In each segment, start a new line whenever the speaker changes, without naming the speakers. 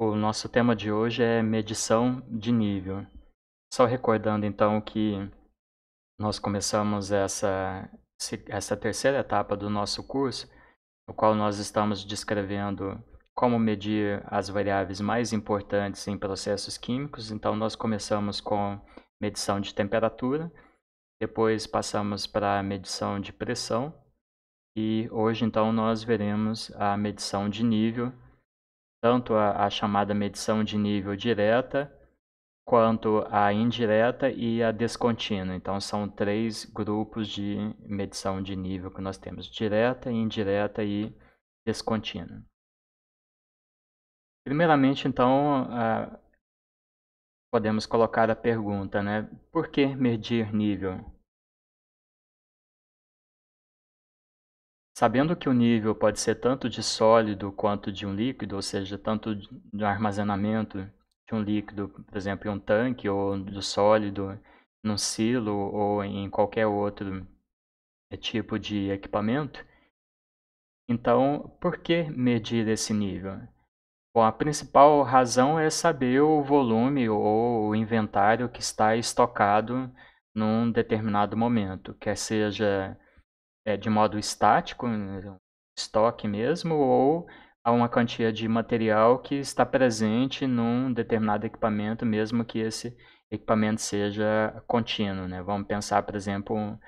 O nosso tema de hoje
é medição de nível. Só recordando então que nós começamos essa, essa terceira etapa do nosso curso, no qual nós estamos descrevendo como medir as variáveis mais importantes em processos químicos. Então, nós começamos com medição de temperatura, depois passamos para a medição de pressão, e hoje, então, nós veremos a medição de nível tanto a, a chamada medição de nível direta, quanto a indireta e a descontínua. Então, são três grupos de medição de nível que nós temos: direta, indireta e descontínua. Primeiramente, então,
podemos colocar a pergunta, né? Por que medir nível? Sabendo que o nível pode ser
tanto de sólido quanto de um líquido, ou seja, tanto do armazenamento de um líquido, por exemplo, em um tanque, ou do sólido num silo, ou em qualquer outro eh, tipo de equipamento, então por que medir esse nível? Bom, a principal razão é saber o volume ou o inventário que está estocado num determinado momento, quer seja é, de modo estático, um estoque mesmo, ou a uma quantia de material que está presente num determinado equipamento, mesmo que esse equipamento seja contínuo. Né? Vamos pensar, por exemplo, um,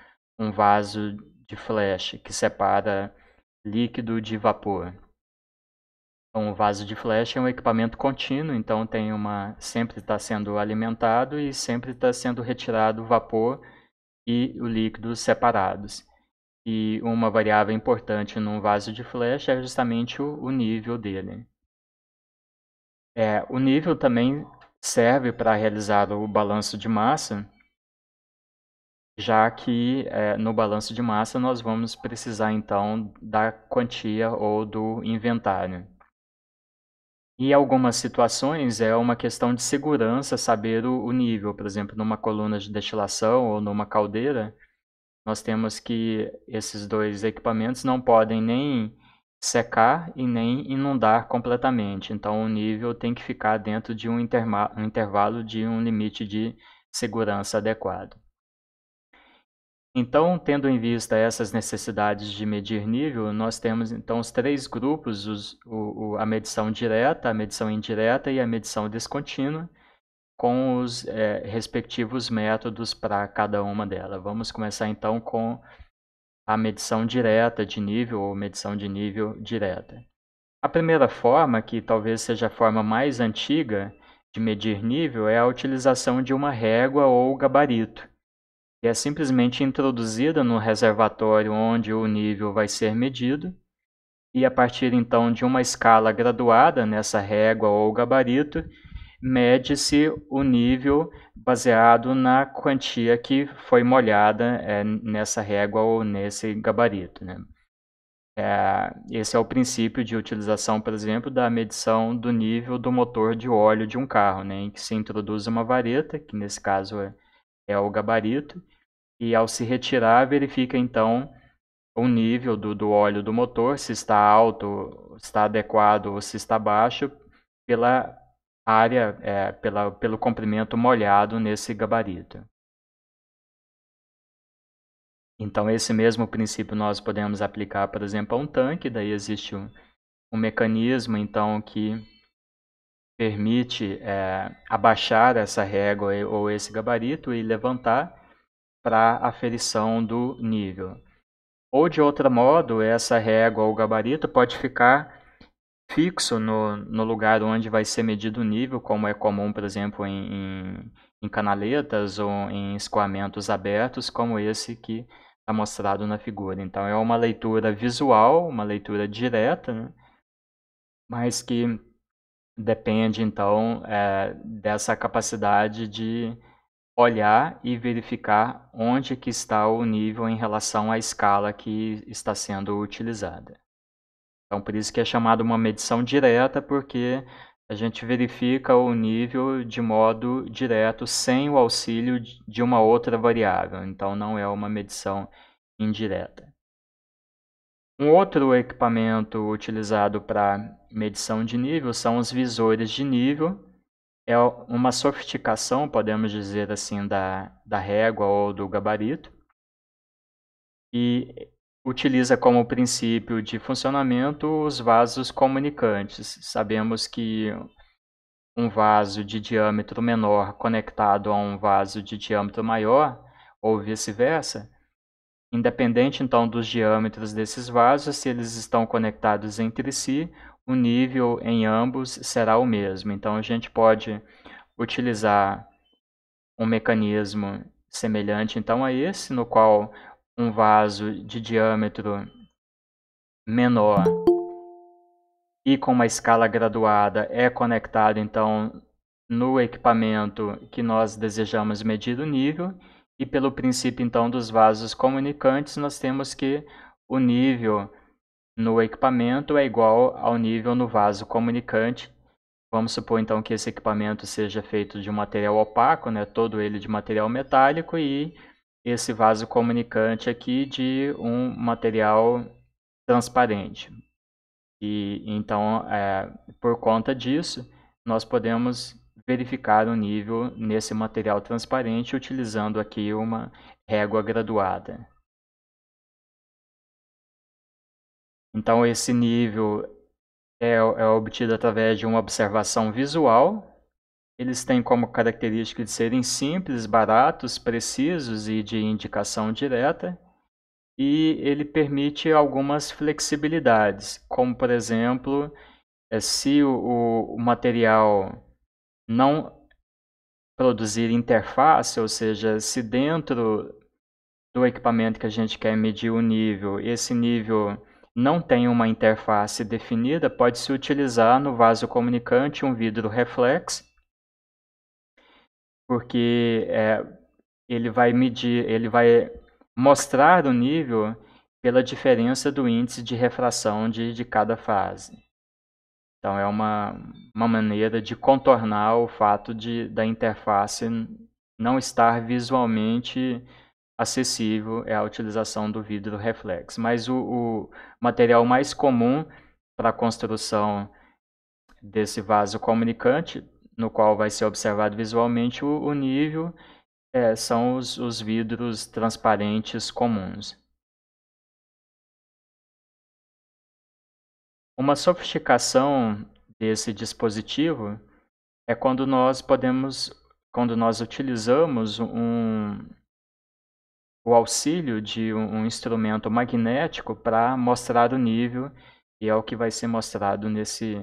um vaso de flash que separa líquido de vapor. Então, um vaso de flash é um equipamento contínuo, então tem uma sempre está sendo alimentado e sempre está sendo retirado o vapor e o líquido separados. E uma variável importante num vaso de flecha é justamente o, o nível dele. É, o nível também serve para realizar o balanço de massa, já que é, no balanço de massa nós vamos precisar então da quantia ou do inventário. Em algumas situações é uma questão de segurança saber o, o nível, por exemplo, numa coluna de destilação ou numa caldeira nós temos que esses dois equipamentos não podem nem secar e nem inundar completamente. Então, o nível tem que ficar dentro de um, um intervalo de um limite de segurança adequado. Então, tendo em vista essas necessidades de medir nível, nós temos então os três grupos: os, o, o, a medição direta, a medição indireta e a medição descontínua, com os é, respectivos métodos para cada uma delas. Vamos começar então com a medição direta de nível ou medição de nível direta. A primeira forma, que talvez seja a forma mais antiga de medir nível, é a utilização de uma régua ou gabarito, que é simplesmente introduzida no reservatório onde o nível vai ser medido, e a partir então de uma escala graduada nessa régua ou gabarito, mede-se o nível baseado na quantia que foi molhada é, nessa régua ou nesse gabarito. Né? É, esse é o princípio de utilização, por exemplo, da medição do nível do motor de óleo de um carro, né, em que se introduz uma vareta, que nesse caso é, é o gabarito, e ao se retirar, verifica então o nível do, do óleo do motor, se está alto, se está adequado ou se está baixo, pela área é, pela, pelo comprimento molhado nesse gabarito. Então, esse mesmo princípio nós podemos aplicar, por exemplo, a um tanque. Daí existe um, um mecanismo, então, que permite é, abaixar essa régua ou esse gabarito e levantar para aferição do nível. Ou, de outro modo, essa régua ou gabarito pode ficar fixo no, no lugar onde vai ser medido o nível, como é comum, por exemplo, em, em, em canaletas ou em escoamentos abertos, como esse que está mostrado na figura. Então é uma leitura visual, uma leitura direta, né? mas que depende então é, dessa capacidade de olhar e verificar onde que está o nível em relação à escala que está sendo utilizada. Então, por isso que é chamado uma medição direta, porque a gente verifica o nível de modo direto, sem o auxílio de uma outra variável. Então, não é uma medição indireta. Um outro equipamento utilizado para medição de nível são os visores de nível. É uma sofisticação, podemos dizer assim, da, da régua ou do gabarito. E utiliza como princípio de funcionamento os vasos comunicantes. Sabemos que um vaso de diâmetro menor conectado a um vaso de diâmetro maior, ou vice-versa, independente então dos diâmetros desses vasos, se eles estão conectados entre si, o nível em ambos será o mesmo. Então a gente pode utilizar um mecanismo semelhante então a esse, no qual um vaso de diâmetro menor e com uma escala graduada é conectado então no equipamento que nós desejamos medir o nível e pelo princípio então dos vasos comunicantes nós temos que o nível no equipamento é igual ao nível no vaso comunicante. Vamos supor então que esse equipamento seja feito de um material opaco, né, todo ele de material metálico e esse vaso comunicante aqui de um material transparente. E então, é, por conta disso, nós podemos verificar o nível nesse material transparente utilizando aqui uma régua
graduada. Então, esse
nível é, é obtido através de uma observação visual eles têm como característica de serem simples, baratos, precisos e de indicação direta, e ele permite algumas flexibilidades, como por exemplo, é, se o, o, material não produzir interface, ou seja, se dentro do equipamento que a gente quer medir o nível, esse nível não tem uma interface definida, pode-se utilizar no vaso comunicante um vidro reflex porque é, ele vai medir, ele vai mostrar o nível pela diferença do índice de refração de, de cada fase. Então, é uma, uma maneira de contornar o fato de, da interface não estar visualmente acessível é a utilização do vidro reflex. Mas o, o material mais comum para a construção desse vaso comunicante no qual vai ser observado visualmente o, o nível, é, são os, os vidros
transparentes comuns.
Uma sofisticação desse dispositivo é quando nós podemos, quando nós utilizamos um, o auxílio de um, um instrumento magnético para mostrar o nível, e é o
que vai ser mostrado nesse,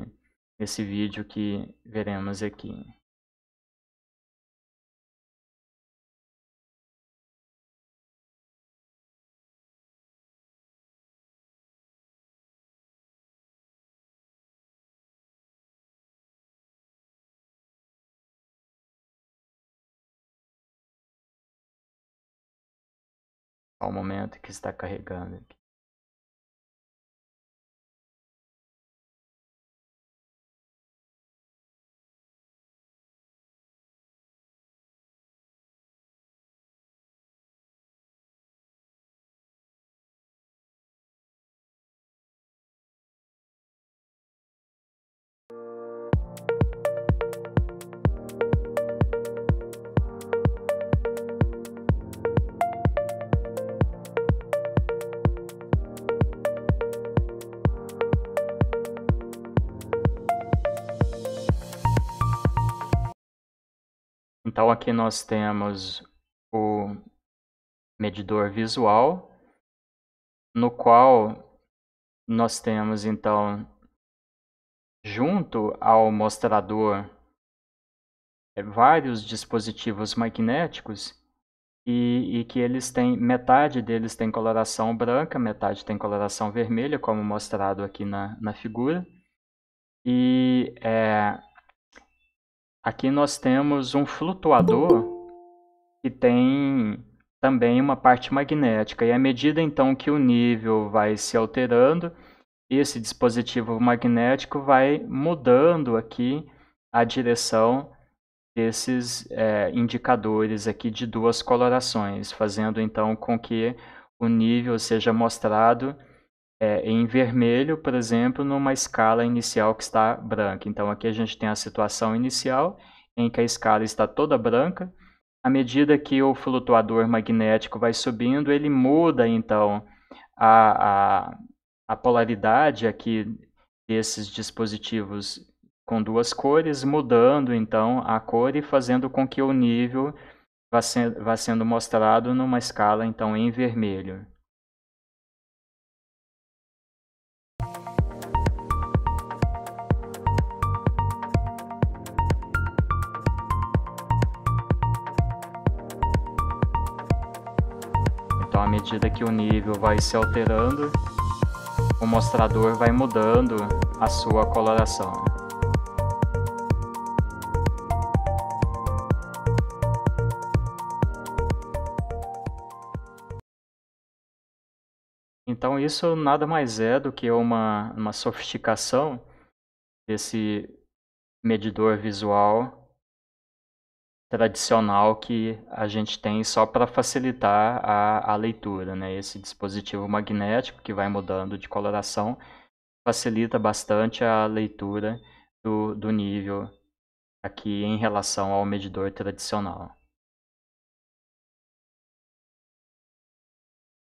esse vídeo que veremos aqui. ao momento que está carregando aqui.
Então aqui nós temos o medidor
visual, no qual nós temos então
junto ao mostrador é, vários dispositivos magnéticos e, e, que eles têm metade deles tem coloração branca, metade tem coloração vermelha, como mostrado aqui na, na figura. E é, Aqui nós temos um flutuador que tem também uma parte magnética. E à medida então que o nível vai se alterando, esse dispositivo magnético vai mudando aqui a direção desses é, indicadores aqui de duas colorações, fazendo então com que o nível seja mostrado é, em vermelho, por exemplo, numa escala inicial que está branca. Então, aqui a gente tem a situação inicial em que a escala está toda branca. À medida que o flutuador magnético vai subindo, ele muda então a, a, a polaridade aqui desses dispositivos com duas cores, mudando então a cor e fazendo com que o nível vá, ser, vá sendo mostrado numa escala então
em vermelho.
Então, à medida que o nível vai se alterando, o mostrador vai mudando a sua coloração. Então isso nada mais é do que uma, uma sofisticação desse medidor visual tradicional que a gente tem só para facilitar a, a leitura, né? Esse dispositivo magnético que vai mudando de coloração facilita bastante a leitura do, do nível aqui em relação
ao medidor tradicional.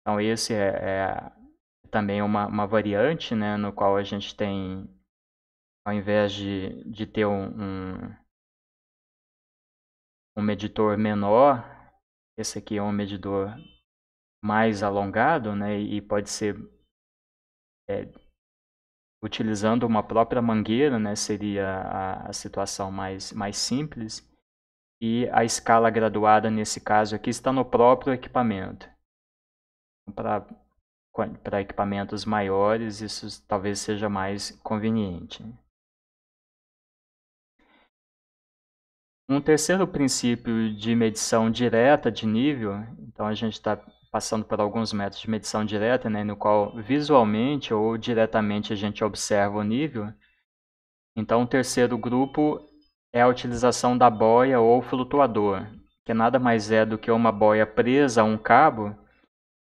Então esse é, é também uma, uma variante, né, no qual a gente tem, ao invés de, de ter um, um um medidor menor, esse aqui é um medidor
mais alongado, né, e pode ser é, utilizando uma própria mangueira, né, seria a, a situação mais, mais simples. E a escala graduada, nesse caso aqui, está no próprio equipamento. Então, Para equipamentos maiores, isso talvez seja
mais conveniente. Né?
Um terceiro princípio de medição direta de nível, então a gente está passando por alguns métodos de medição direta, né, no qual visualmente ou diretamente a gente observa o nível. Então, o terceiro grupo é a utilização da boia ou flutuador, que nada mais é do que uma boia presa a um cabo,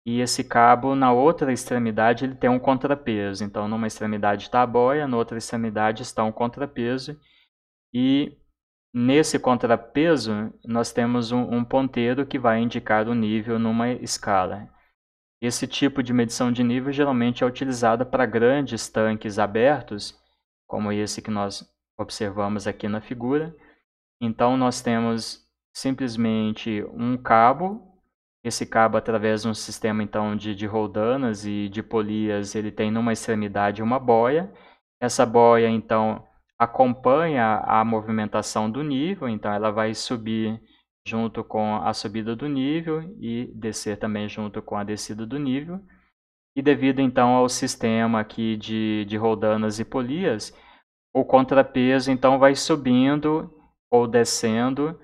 e esse cabo na outra extremidade ele tem um contrapeso. Então, numa extremidade está a boia, na outra extremidade está um contrapeso, e Nesse contrapeso, nós temos um, um ponteiro que vai indicar o nível numa escala. Esse tipo de medição de nível geralmente é utilizada para grandes tanques abertos, como esse que nós observamos aqui na figura. Então, nós temos simplesmente um cabo. Esse cabo, através de um sistema então de, de roldanas e de polias, ele tem numa extremidade uma boia. Essa boia, então, acompanha a movimentação do nível, então ela vai subir junto com a subida do nível e descer também junto com a descida do nível. E devido então ao sistema aqui de, de roldanas e polias, o contrapeso então vai subindo ou descendo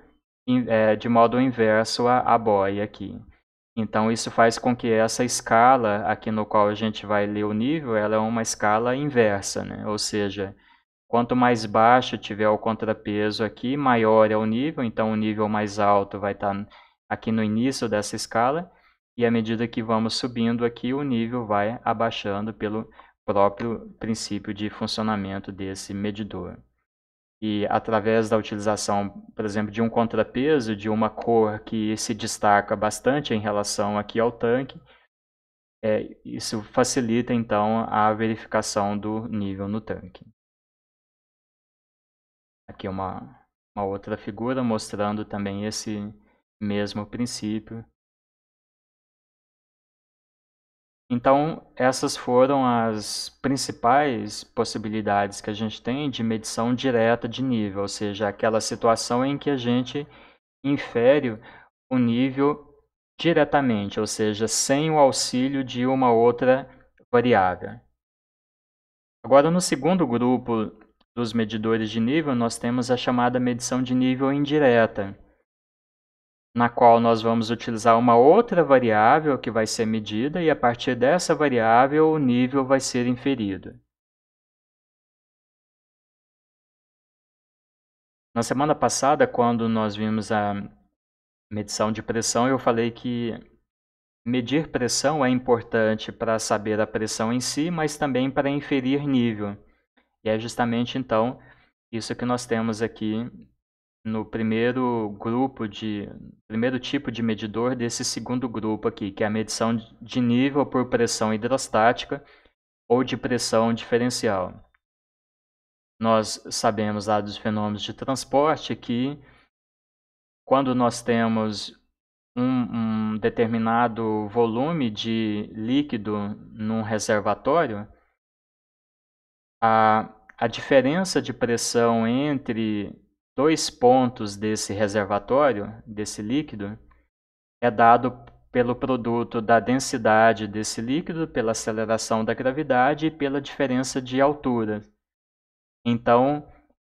é, de modo inverso à, à boia aqui. Então isso faz com que essa escala aqui no qual a gente vai ler o nível, ela é uma escala inversa, né? ou seja, Quanto mais baixo tiver o contrapeso aqui, maior é o nível, então o nível mais alto vai estar tá aqui no início dessa escala, e à medida que vamos subindo aqui, o nível vai abaixando pelo próprio princípio de funcionamento desse medidor. E através da utilização, por exemplo, de um contrapeso, de uma cor que se destaca bastante em relação aqui ao tanque, é, isso facilita então a verificação do nível
no tanque. Aqui uma, uma outra figura mostrando também esse mesmo princípio.
Então, essas foram as principais possibilidades que a gente tem de medição direta de nível, ou seja, aquela situação em que a gente infere o nível diretamente, ou seja, sem o auxílio de uma outra variável. Agora, no segundo grupo dos medidores de nível, nós temos a chamada medição de nível indireta, na qual nós vamos utilizar uma outra variável que vai ser medida e a partir dessa variável o nível vai ser inferido.
Na semana passada, quando
nós vimos a medição de pressão, eu falei que medir pressão é importante para saber a pressão em si, mas também para inferir nível. E é justamente então isso que nós temos aqui no primeiro grupo de primeiro tipo de medidor desse segundo grupo aqui, que é a medição de nível por pressão hidrostática ou de pressão diferencial. Nós sabemos lá dos fenômenos de transporte que quando nós temos um, um determinado volume de líquido num reservatório, a, a diferença de pressão entre dois pontos desse reservatório, desse líquido, é dado pelo produto da densidade desse líquido, pela aceleração da gravidade e pela diferença de altura. Então,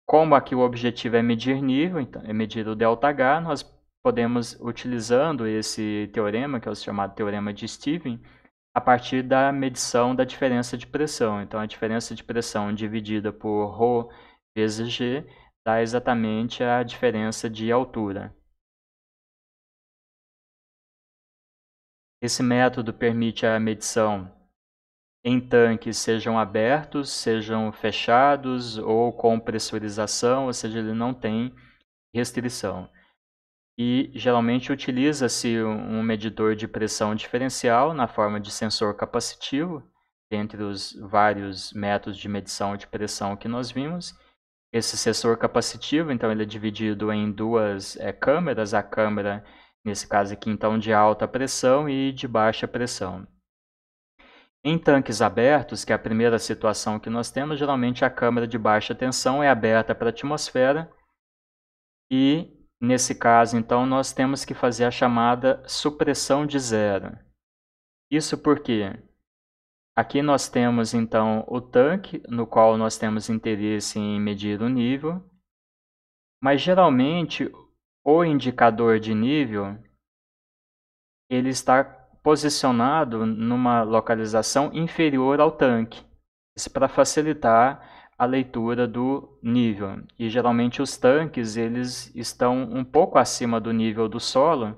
como aqui o objetivo é medir nível, então, é medir o ΔH, nós podemos, utilizando esse teorema, que é o chamado teorema de Steven, a partir da medição da diferença de pressão. Então, a diferença de pressão dividida por ρ vezes g dá exatamente a diferença
de altura. Esse
método permite a medição em tanques, sejam abertos, sejam fechados ou com pressurização, ou seja, ele não tem restrição e geralmente utiliza-se um medidor de pressão diferencial na forma de sensor capacitivo, dentre os vários métodos de medição de pressão que nós vimos. Esse sensor capacitivo, então, ele é dividido em duas é, câmeras, a câmera, nesse caso aqui, então, de alta pressão e de baixa pressão. Em tanques abertos, que é a primeira situação que nós temos, geralmente a câmera de baixa tensão é aberta para a atmosfera e Nesse caso, então, nós temos que fazer a chamada supressão de zero. Isso porque aqui nós temos, então, o tanque, no qual nós temos interesse em medir o nível, mas geralmente o indicador de nível ele está posicionado numa localização inferior ao tanque. Isso para facilitar a leitura do nível. E geralmente os tanques eles estão um pouco acima do nível do solo,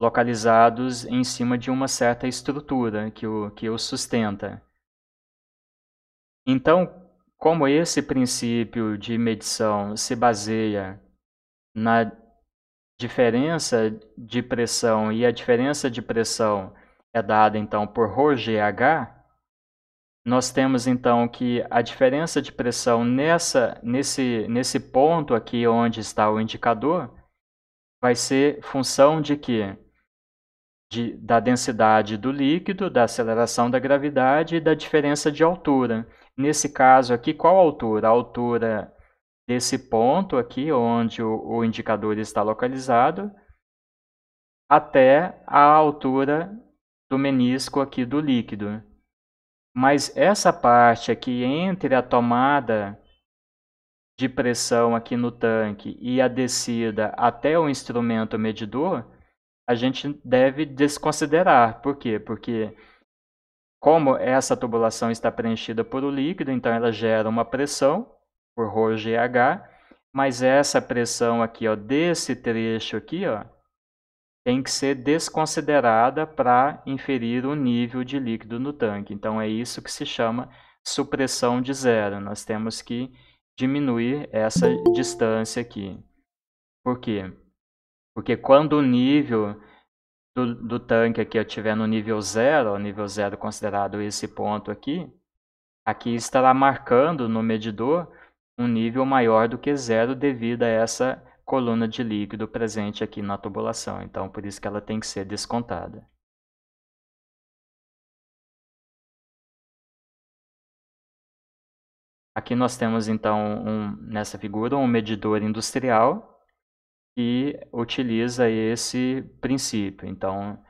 localizados em cima de uma certa estrutura que o, que o sustenta. Então, como esse princípio de medição se baseia na diferença de pressão e a diferença de pressão é dada então por ρgH, nós temos então que a diferença de pressão nessa, nesse, nesse ponto aqui onde está o indicador vai ser função de quê? De, da densidade do líquido, da aceleração da gravidade e da diferença de altura. Nesse caso aqui, qual a altura? A altura desse ponto aqui, onde o, o indicador está localizado, até a altura do menisco aqui do líquido. Mas essa parte aqui entre a tomada de pressão aqui no tanque e a descida até o instrumento medidor, a gente deve desconsiderar. Por quê? Porque como essa tubulação está preenchida por o líquido, então ela gera uma pressão por ρGH, mas essa pressão aqui ó, desse trecho aqui ó, tem que ser desconsiderada para inferir o nível de líquido no tanque. Então, é isso que se chama supressão de zero. Nós temos que diminuir essa distância aqui. Por quê? Porque quando o nível do, do tanque aqui estiver no nível zero, nível zero considerado esse ponto aqui, aqui estará marcando no medidor um nível maior do que zero devido a essa
coluna de líquido presente aqui na tubulação, então por isso que ela tem que ser descontada. Aqui nós temos então um, nessa figura um medidor industrial
que utiliza esse princípio. Então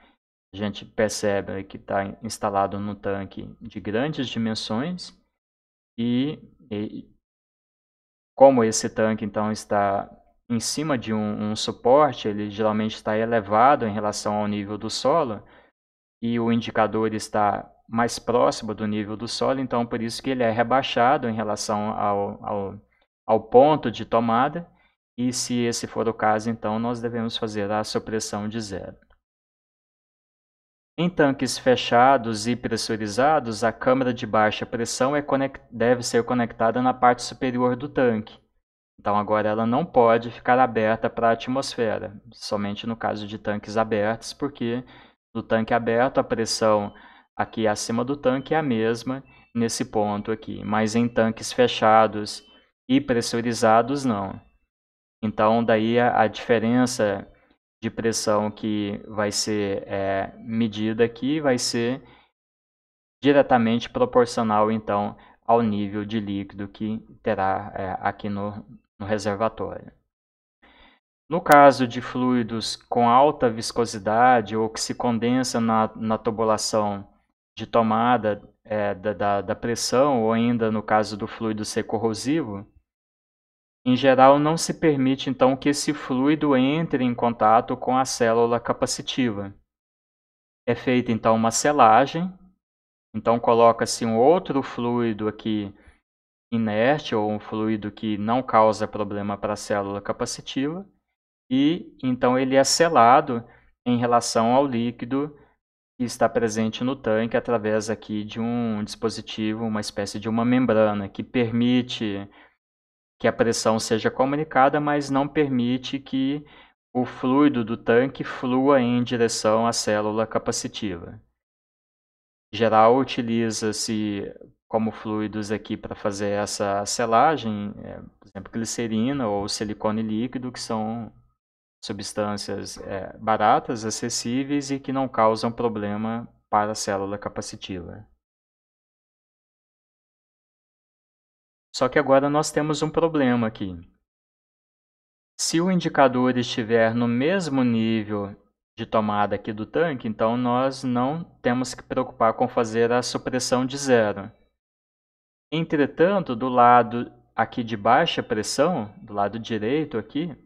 a gente percebe que está instalado no tanque de grandes dimensões e, e como esse tanque então está em cima de um, um suporte, ele geralmente está elevado em relação ao nível do solo, e o indicador está mais próximo do nível do solo, então por isso que ele é rebaixado em relação ao, ao, ao ponto de tomada, e se esse for o caso, então nós devemos fazer a supressão de zero. Em tanques fechados e pressurizados, a câmara de baixa pressão é deve ser conectada na parte superior do tanque. Então agora ela não pode ficar aberta para a atmosfera, somente no caso de tanques abertos, porque no tanque aberto a pressão aqui acima do tanque é a mesma nesse ponto aqui, mas em tanques fechados e pressurizados não. Então daí a, a diferença de pressão que vai ser é, medida aqui vai ser diretamente proporcional então ao nível de líquido que terá é, aqui no, no reservatório. No caso de fluidos com alta viscosidade ou que se condensa na, na tubulação de tomada é, da, da, da, pressão, ou ainda no caso do fluido ser corrosivo, em geral não se permite então que esse fluido entre em contato com a célula capacitiva. É feita então uma selagem, então coloca-se um outro fluido aqui inerte ou um fluido que não causa problema para a célula capacitiva, e então ele é selado em relação ao líquido que está presente no tanque através aqui de um dispositivo, uma espécie de uma membrana que permite que a pressão seja comunicada, mas não permite que o fluido do tanque flua em direção à célula capacitiva. Em geral utiliza-se como fluidos aqui para fazer essa selagem, é, por exemplo, glicerina ou silicone líquido, que são substâncias é, baratas, acessíveis e que não causam
problema para a célula capacitiva.
Só que agora nós temos um problema aqui. Se o indicador estiver no mesmo nível de tomada aqui do tanque, então nós não temos que preocupar com fazer a supressão de zero. Entretanto, do lado aqui de baixa pressão, do lado direito aqui,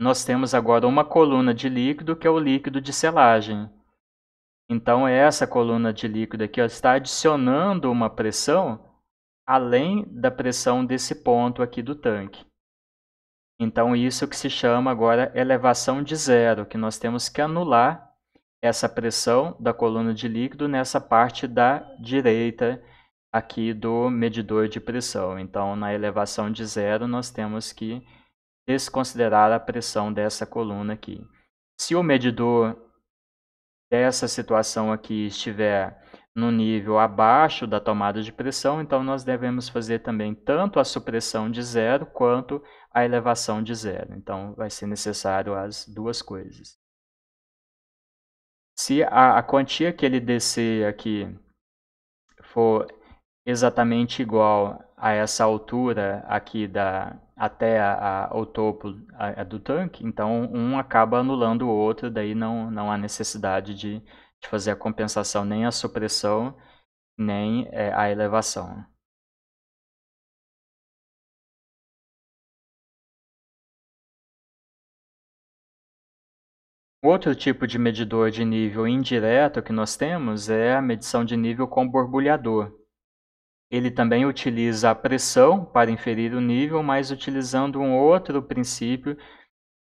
nós temos agora uma coluna de líquido que é o líquido de selagem. Então, essa coluna de líquido aqui ó, está adicionando uma pressão além da pressão desse ponto aqui do tanque. Então, isso que se chama agora elevação de zero, que nós temos que anular essa pressão da coluna de líquido nessa parte da direita aqui do medidor de pressão. Então, na elevação de zero, nós temos que desconsiderar a pressão dessa coluna aqui. Se o medidor dessa situação aqui estiver no nível abaixo da tomada de pressão, então nós devemos fazer também tanto a supressão de zero quanto a elevação de zero. Então, vai ser necessário as duas coisas. Se a, a quantia que ele descer aqui for exatamente igual a essa altura aqui da até a, a, o topo a, do tanque, então um acaba anulando o outro, daí não, não há necessidade de,
de fazer a compensação nem a supressão, nem é, a elevação. Outro tipo de medidor de nível indireto
que nós temos é a medição de nível com borbulhador. Ele também utiliza a pressão para inferir o nível, mas utilizando um outro princípio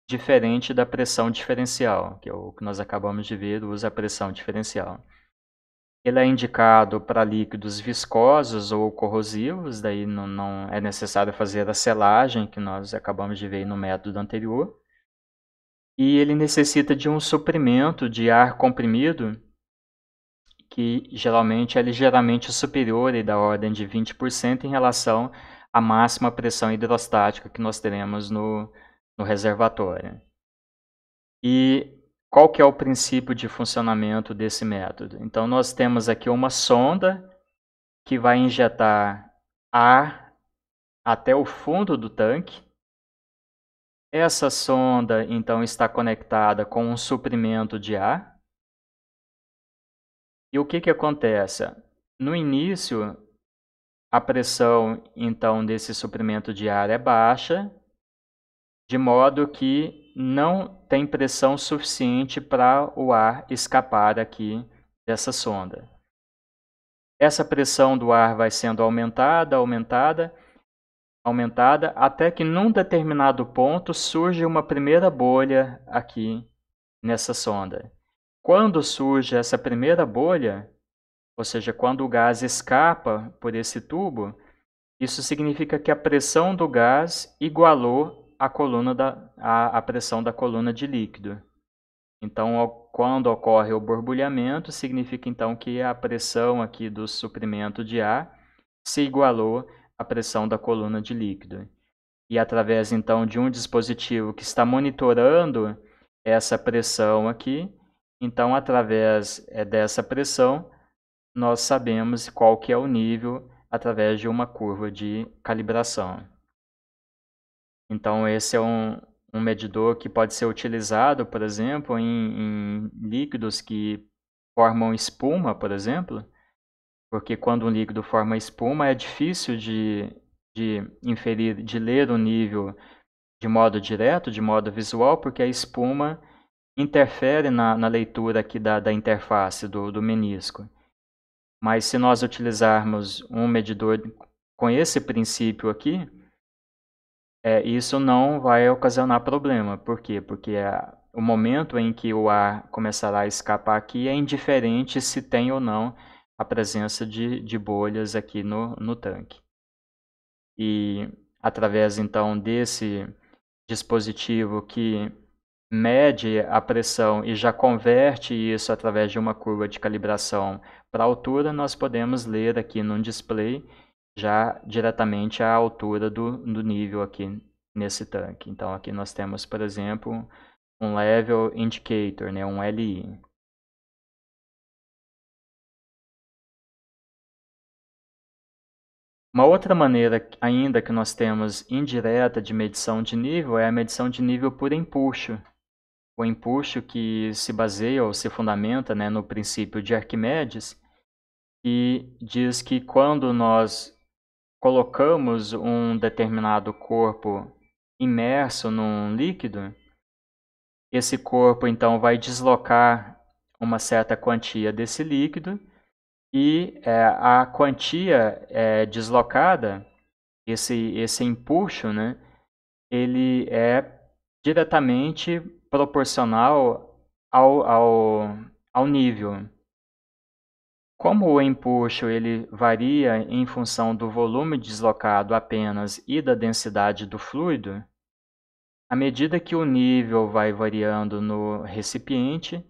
diferente da pressão diferencial, que é o que nós acabamos de ver, usa a pressão diferencial. Ele é indicado para líquidos viscosos ou corrosivos, daí não, não, é necessário fazer a selagem, que nós acabamos de ver no método anterior. E ele necessita de um suprimento de ar comprimido que geralmente é ligeiramente superior e da ordem de 20% em relação à máxima pressão hidrostática que nós teremos no, no reservatório. E qual que é o princípio de funcionamento desse método? Então nós temos aqui uma sonda que vai injetar ar até o fundo do tanque. Essa sonda então está conectada com um suprimento de ar e o que, que acontece? No início, a pressão então desse suprimento de ar é baixa, de modo que não tem pressão suficiente para o ar escapar aqui dessa sonda. Essa pressão do ar vai sendo aumentada, aumentada, aumentada, até que num determinado ponto surge uma primeira bolha aqui nessa sonda. Quando surge essa primeira bolha, ou seja, quando o gás escapa por esse tubo, isso significa que a pressão do gás igualou a, coluna da, a, a pressão da coluna de líquido. Então, quando ocorre o borbulhamento, significa então que a pressão aqui do suprimento de ar se igualou à pressão da coluna de líquido. E através então de um dispositivo que está monitorando essa pressão aqui, então, através eh, dessa pressão, nós sabemos qual que é o nível através de uma curva de calibração. Então, esse é um, um medidor que pode ser utilizado, por exemplo, em, em líquidos que formam espuma, por exemplo, porque quando um líquido forma espuma é difícil de, de inferir, de ler o nível de modo direto, de modo visual, porque a espuma interfere na, na leitura aqui da, da interface do, do menisco. Mas se nós utilizarmos um medidor com esse princípio aqui, é, isso não vai ocasionar problema. Por quê? Porque a, o momento em que o ar começará a escapar aqui é indiferente se tem ou não a presença de, de bolhas aqui no, no tanque. E através então desse dispositivo que mede a pressão e já converte isso através de uma curva de calibração para a altura, nós podemos ler aqui num display já diretamente a altura do, do nível aqui nesse tanque. Então aqui nós temos, por
exemplo, um level indicator, né, um LI. Uma
outra maneira ainda que nós temos indireta de medição de nível é a medição de nível por empuxo o empuxo que se baseia ou se fundamenta né, no princípio de Arquimedes, que diz que quando nós colocamos um determinado corpo imerso num líquido, esse corpo então vai deslocar uma certa quantia desse líquido e é, a quantia é, deslocada, esse, esse empuxo, né, ele é diretamente proporcional ao, ao, ao nível. Como o empuxo ele varia em função do volume deslocado apenas e da densidade do fluido, à medida que o nível vai variando no recipiente,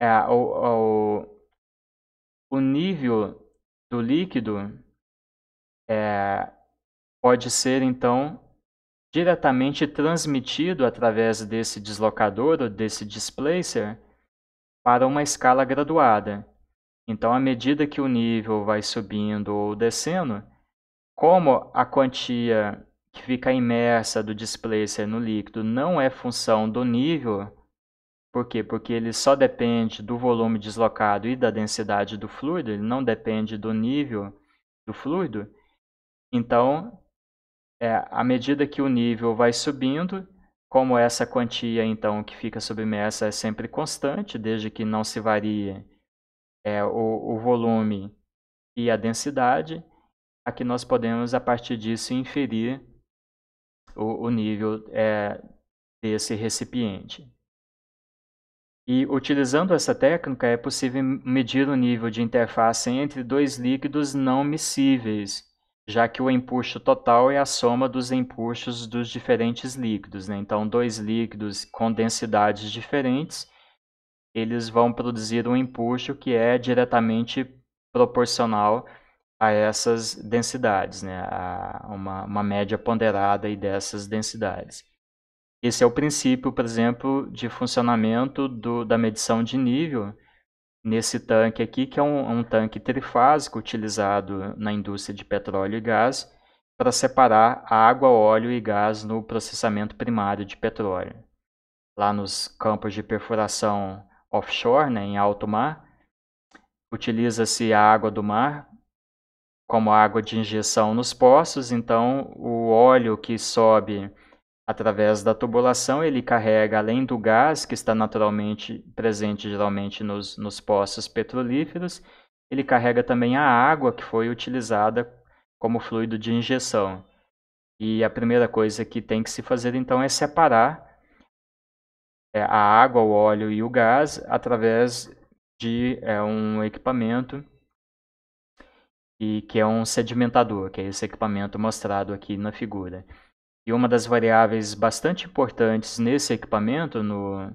é,
o, o, o nível do líquido
é, pode ser então diretamente transmitido através desse deslocador ou desse displacer para uma escala graduada. Então, à medida que o nível vai subindo ou descendo, como a quantia que fica imersa do displacer no líquido não é função do nível, por quê? Porque ele só depende do volume deslocado e da densidade do fluido, ele não depende do nível do fluido. Então, é, à medida que o nível vai subindo, como essa quantia então que fica submersa é sempre constante, desde que não se varie é, o, o volume e a densidade, aqui nós podemos a partir disso inferir o, o nível é, desse recipiente. E utilizando essa técnica é possível medir o nível de interface entre dois líquidos não miscíveis, já que o empuxo total é a soma dos empuxos dos diferentes líquidos. Né? Então, dois líquidos com densidades diferentes, eles vão produzir um empuxo que é diretamente proporcional a essas densidades, né? a uma, uma média ponderada dessas densidades. Esse é o princípio, por exemplo, de funcionamento do, da medição de nível, nesse tanque aqui, que é um, um tanque trifásico utilizado na indústria de petróleo e gás para separar água, óleo e gás no processamento primário de petróleo. Lá nos campos de perfuração offshore, né, em alto mar, utiliza-se a água do mar como água de injeção nos poços, então o óleo que sobe Através da tubulação, ele carrega, além do gás que está naturalmente presente geralmente nos, nos poços petrolíferos, ele carrega também a água que foi utilizada como fluido de injeção. E a primeira coisa que tem que se fazer então é separar é, a água, o óleo e o gás através de é, um equipamento e que é um sedimentador, que é esse equipamento mostrado aqui na figura. E uma das variáveis bastante importantes nesse equipamento, no,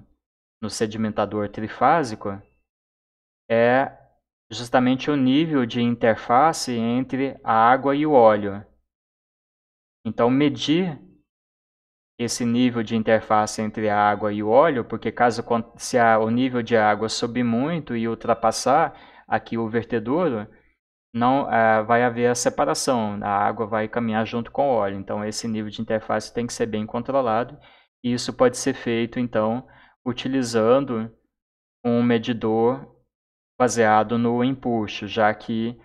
no sedimentador trifásico, é justamente o nível de interface entre a água e o óleo. Então, medir esse nível de interface entre a água e o óleo, porque caso se a, o nível de água subir muito e ultrapassar aqui o vertedouro, não uh, vai haver a separação, a água vai caminhar junto com o óleo. Então, esse nível de interface tem que ser bem controlado. E isso pode ser feito, então, utilizando um medidor baseado no empuxo, já que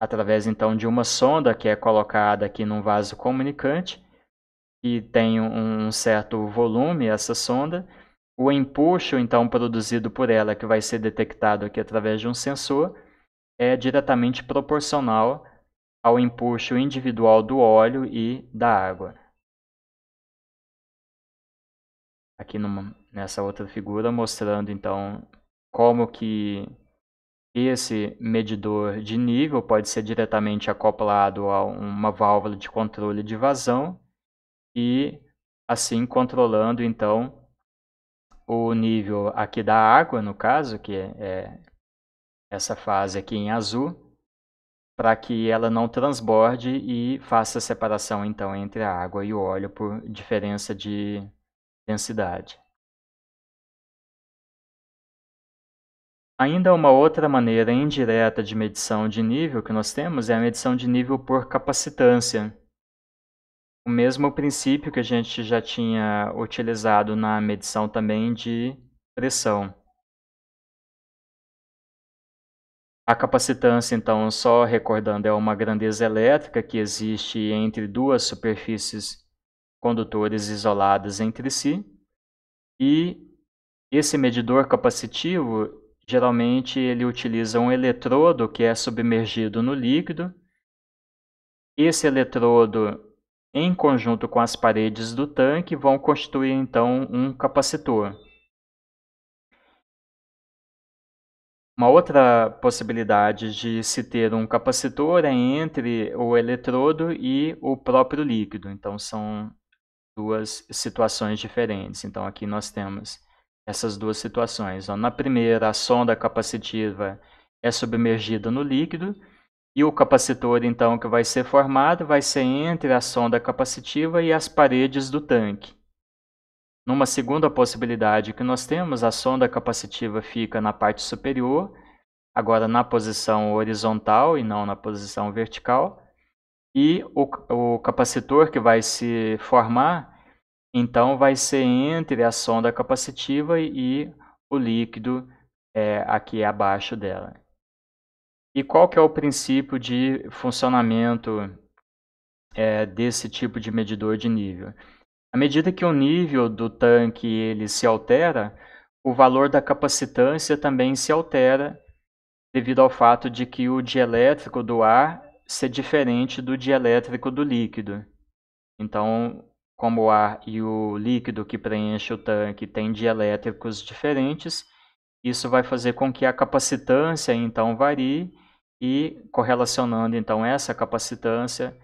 através então de uma sonda que é colocada aqui num vaso comunicante, que tem um certo volume essa sonda, o empuxo então produzido por ela que vai ser detectado aqui através de um sensor, é diretamente proporcional ao empuxo individual do óleo e da água. Aqui numa, nessa outra figura, mostrando então como que esse medidor de nível pode ser diretamente acoplado a uma válvula de controle de vazão e assim controlando então o nível aqui da água, no caso, que é, é essa fase aqui em azul, para que ela não transborde e faça separação então entre a água e o óleo por diferença de
densidade. Ainda
uma outra maneira indireta de medição de nível que nós temos é a medição de nível por capacitância. O mesmo princípio que a gente já tinha utilizado na medição também de pressão. A capacitância, então, só recordando, é uma grandeza elétrica que existe entre duas superfícies condutores isoladas entre si. E esse medidor capacitivo, geralmente, ele utiliza um eletrodo que é submergido no líquido. Esse eletrodo, em conjunto com as paredes do tanque, vão constituir, então, um capacitor. Uma outra possibilidade de se ter um capacitor é entre o eletrodo e o próprio líquido. Então, são duas situações diferentes. Então, aqui nós temos essas duas situações. Na primeira, a sonda capacitiva é submergida no líquido e o capacitor, então, que vai ser formado vai ser entre a sonda capacitiva e as paredes do tanque. Numa segunda possibilidade que nós temos, a sonda capacitiva fica na parte superior, agora na posição horizontal e não na posição vertical, e o, o capacitor que vai se formar, então, vai ser entre a sonda capacitiva e o líquido é, aqui abaixo dela. E qual que é o princípio de funcionamento é, desse tipo de medidor de nível? À medida que o nível do tanque ele se altera, o valor da capacitância também se altera devido ao fato de que o dielétrico do ar ser diferente do dielétrico do líquido. Então, como o ar e o líquido que preenche o tanque têm dielétricos diferentes, isso vai fazer com que a capacitância então varie e correlacionando então essa capacitância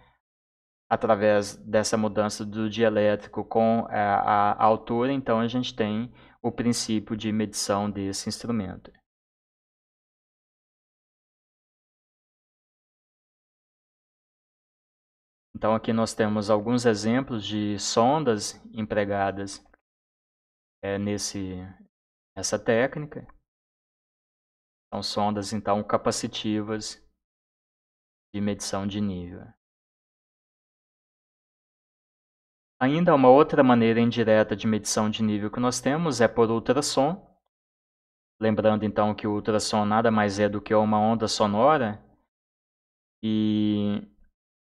através dessa mudança do dielétrico com eh, a, a altura,
então a gente tem o princípio de medição desse instrumento. Então aqui nós temos alguns exemplos de sondas empregadas
é, nesse, nessa técnica. São sondas então capacitivas de medição de nível. Ainda uma outra maneira indireta de medição
de nível que nós temos é por ultrassom. Lembrando então que o ultrassom nada mais é do que uma onda sonora e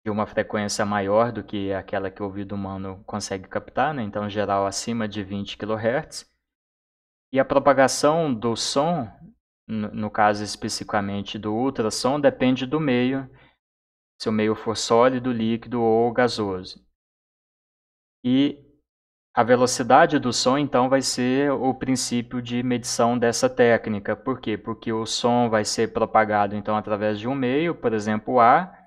de uma frequência maior do que aquela que o ouvido humano consegue captar, né? então em geral acima de 20 kHz. E a propagação do som, no caso especificamente do ultrassom, depende do meio, se o meio for sólido, líquido ou gasoso. E a velocidade do som, então, vai ser o princípio de medição dessa técnica. Por quê? Porque o som vai ser propagado, então, através de um meio, por exemplo, o ar.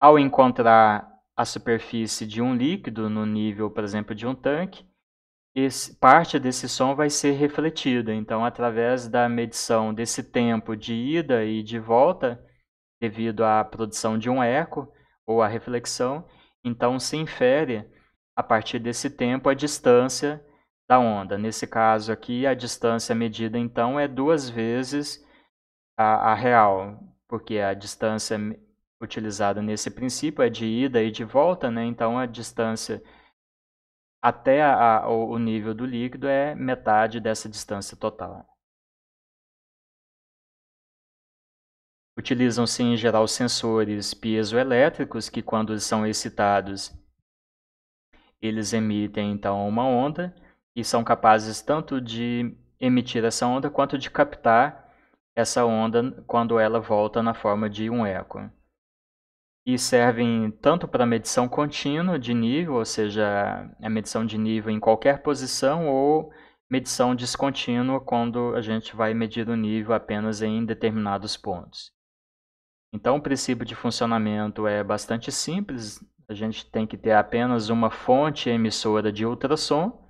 Ao encontrar a superfície de um líquido no nível, por exemplo, de um tanque, esse, parte desse som vai ser refletida. Então, através da medição desse tempo de ida e de volta, devido à produção de um eco ou à reflexão, então se infere a partir desse tempo a distância da onda. Nesse caso aqui, a distância medida então é duas vezes a, a real, porque a distância utilizada nesse princípio é de ida e de volta, né? então a distância até a, o nível do líquido é metade dessa distância total. Utilizam-se em geral sensores piezoelétricos que, quando são excitados, eles emitem então uma onda e são capazes tanto de emitir essa onda quanto de captar essa onda quando ela volta na forma de um eco. E servem tanto para medição contínua de nível, ou seja, a medição de nível em qualquer posição, ou medição descontínua quando a gente vai medir o nível apenas em determinados pontos. Então, o princípio de funcionamento é bastante simples, a gente tem que ter apenas uma fonte emissora de ultrassom.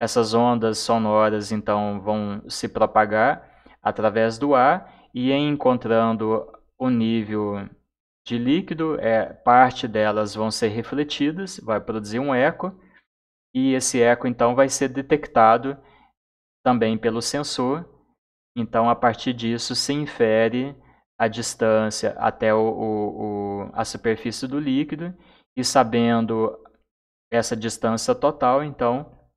Essas ondas sonoras então vão se propagar através do ar e encontrando o nível de líquido, é, parte delas vão ser refletidas, vai produzir um eco, e esse eco então vai ser detectado também pelo sensor. Então, a partir disso, se infere a distância até o, o, o a superfície do líquido e sabendo essa distância total, então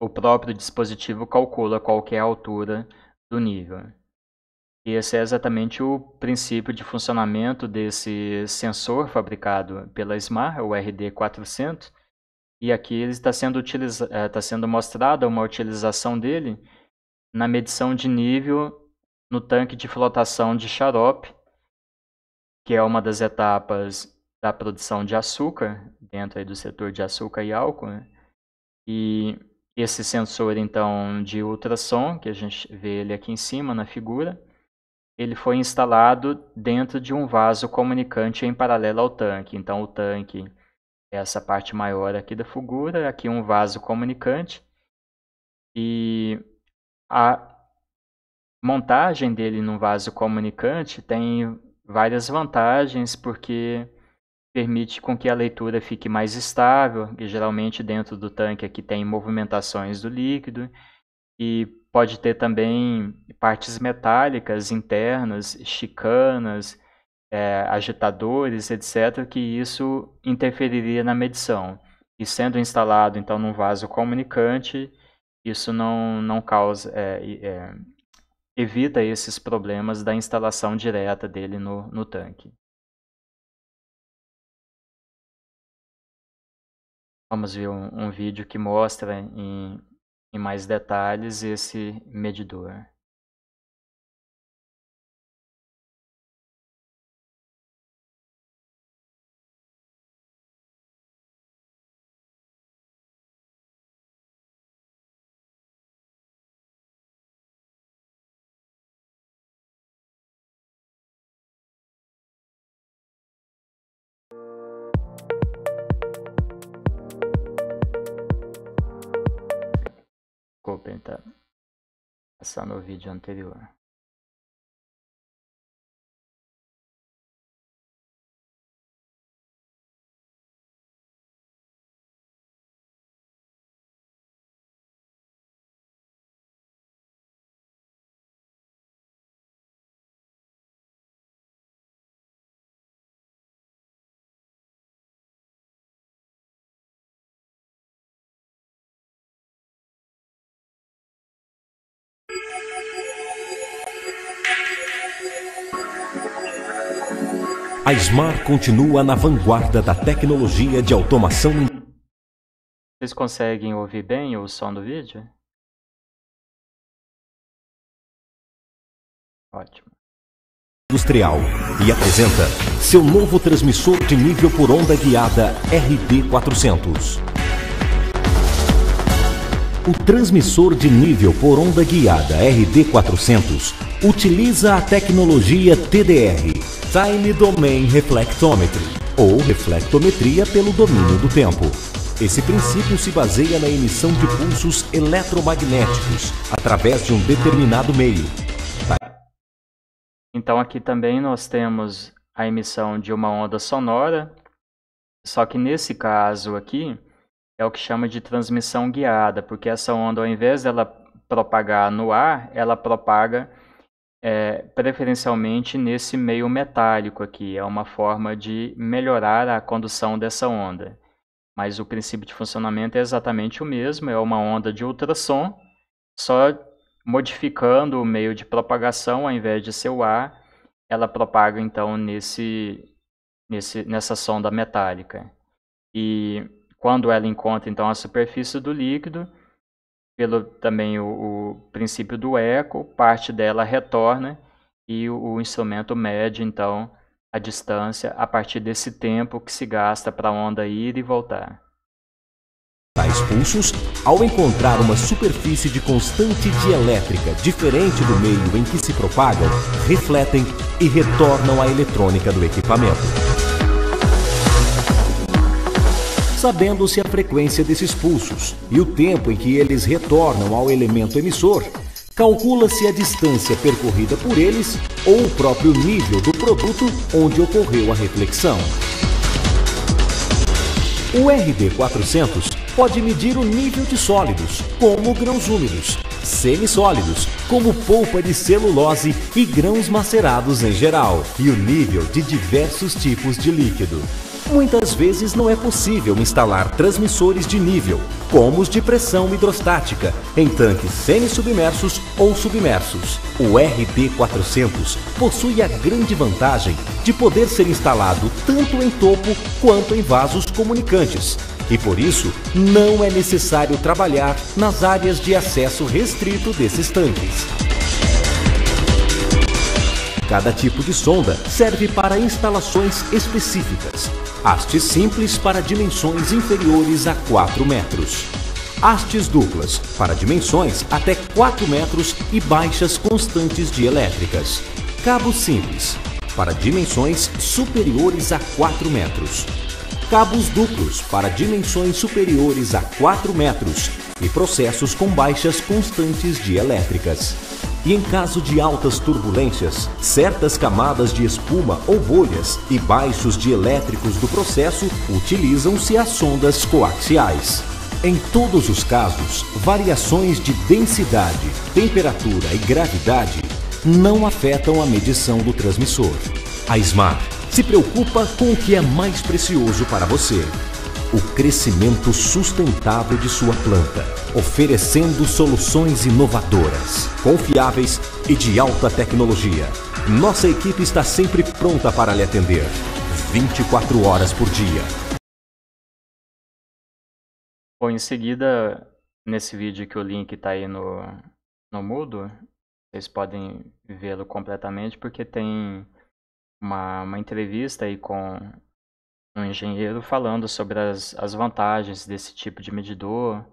o próprio dispositivo calcula qual é a altura do nível. E esse é exatamente o princípio de funcionamento desse sensor fabricado pela SMAR, o RD400, e aqui ele está sendo, eh, está sendo mostrada uma utilização dele na medição de nível no tanque de flotação de xarope, que é uma das etapas da produção de açúcar, dentro aí do setor de açúcar e álcool. Né? E esse sensor, então, de ultrassom, que a gente vê ele aqui em cima na figura, ele foi instalado dentro de um vaso comunicante em paralelo ao tanque. Então, o tanque é essa parte maior aqui da figura, aqui um vaso comunicante. E a montagem dele num vaso comunicante tem várias vantagens, porque permite com que a leitura fique mais estável, que geralmente dentro do tanque aqui tem movimentações do líquido e pode ter também partes metálicas internas, chicanas, é, agitadores, etc, que isso interferiria na medição. E sendo instalado então num vaso comunicante, isso não, não causa, é, é, evita esses problemas da instalação direta dele no, no tanque.
Vamos ver um, um vídeo que mostra em,
em mais detalhes esse medidor. Vou tentar tá? passar no vídeo anterior.
A Smart continua na vanguarda da tecnologia de automação.
Vocês conseguem ouvir bem o som do
vídeo? Ótimo.
Industrial e apresenta seu novo transmissor de nível por onda guiada RD400. O transmissor de nível por onda guiada RD400 utiliza a tecnologia TDR Time Domain Reflectometry, ou reflectometria pelo domínio do tempo. Esse princípio se baseia na emissão de pulsos eletromagnéticos através de um determinado meio.
Então aqui também nós temos a emissão de uma onda sonora, só que nesse caso aqui é o que chama de transmissão guiada, porque essa onda ao invés dela propagar no ar, ela propaga é, preferencialmente nesse meio metálico aqui. É uma forma de melhorar a condução dessa onda. Mas o princípio de funcionamento é exatamente o mesmo, é uma onda de ultrassom, só modificando o meio de propagação, ao invés de ser o ar, ela propaga então nesse, nesse, nessa sonda metálica. E quando ela encontra então a superfície do líquido, pelo também o, o princípio do eco, parte dela retorna e o, o instrumento mede então a distância a partir desse tempo que se gasta para a onda ir e voltar.
Tais tá pulsos, ao encontrar uma superfície de constante dielétrica diferente do meio em que se propagam, refletem e retornam à eletrônica do equipamento sabendo-se a frequência desses pulsos e o tempo em que eles retornam ao elemento emissor, calcula-se a distância percorrida por eles ou o próprio nível do produto onde ocorreu a reflexão. O RD400 pode medir o nível de sólidos, como grãos úmidos, semissólidos, como polpa de celulose e grãos macerados em geral, e o nível de diversos tipos de líquido. Muitas vezes não é possível instalar transmissores de nível, como os de pressão hidrostática, em tanques semi-submersos ou submersos. O RP400 possui a grande vantagem de poder ser instalado tanto em topo quanto em vasos comunicantes, e por isso não é necessário trabalhar nas áreas de acesso restrito desses tanques. Cada tipo de sonda serve para instalações específicas, Hastes simples para dimensões inferiores a 4 metros. Hastes duplas para dimensões até 4 metros e baixas constantes de elétricas. Cabo simples para dimensões superiores a 4 metros. Cabos duplos para dimensões superiores a 4 metros e processos com baixas constantes de elétricas e, em caso de altas turbulências, certas camadas de espuma ou bolhas e baixos dielétricos do processo utilizam-se as sondas coaxiais. Em todos os casos, variações de densidade, temperatura e gravidade não afetam a medição do transmissor. A SMAR se preocupa com o que é mais precioso para você, o crescimento sustentável de sua planta, oferecendo soluções inovadoras, confiáveis e de alta tecnologia. Nossa equipe está sempre pronta para lhe atender, 24 horas por dia.
Bom, em seguida, nesse vídeo que o link está aí no, no Moodle, vocês podem vê-lo completamente porque tem uma, uma entrevista aí com um engenheiro falando sobre as, as vantagens desse tipo de medidor